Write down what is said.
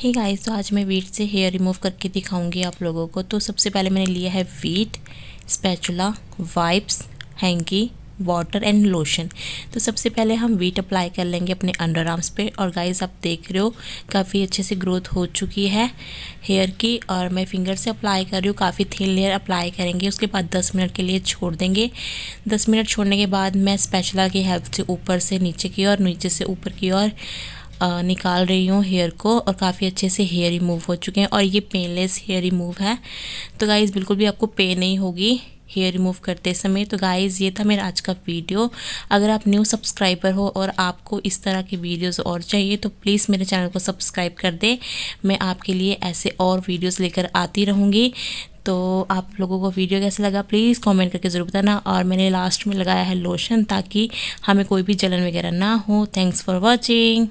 हे hey guys तो आज मैं वीट से हेयर रिमूव करके दिखाऊंगी आप लोगों को तो सबसे पहले मैंने लिया है Veet spatula wipes hanky water and lotion तो सबसे पहले हम वीट अप्लाई कर लेंगे अपने अंडर आर्म्स पर और गाइस आप देख रहे हो काफ़ी अच्छे से ग्रोथ हो चुकी है हेयर की और मैं फिंगर से अप्लाई कर रही हूँ काफ़ी थिन लेयर अप्लाई करेंगे उसके बाद 10 मिनट के लिए छोड़ देंगे 10 मिनट छोड़ने के बाद मैं स्पेशला की हेल्प से ऊपर से नीचे की और नीचे से ऊपर की और निकाल रही हूँ हेयर को और काफ़ी अच्छे से हेयर रिमूव हो चुके हैं और ये पेनलेस हेयर रिमूव है तो गाइज़ बिल्कुल भी आपको पेन नहीं होगी हेयर रिमूव करते समय तो गाइज़ ये था मेरा आज का वीडियो अगर आप न्यू सब्सक्राइबर हो और आपको इस तरह की वीडियोस और चाहिए तो प्लीज़ मेरे चैनल को सब्सक्राइब कर दें मैं आपके लिए ऐसे और वीडियोस लेकर आती रहूँगी तो आप लोगों को वीडियो कैसे लगा प्लीज़ कमेंट करके ज़रूर बताना और मैंने लास्ट में लगाया है लोशन ताकि हमें कोई भी जलन वगैरह ना हो थैंक्स फॉर वॉचिंग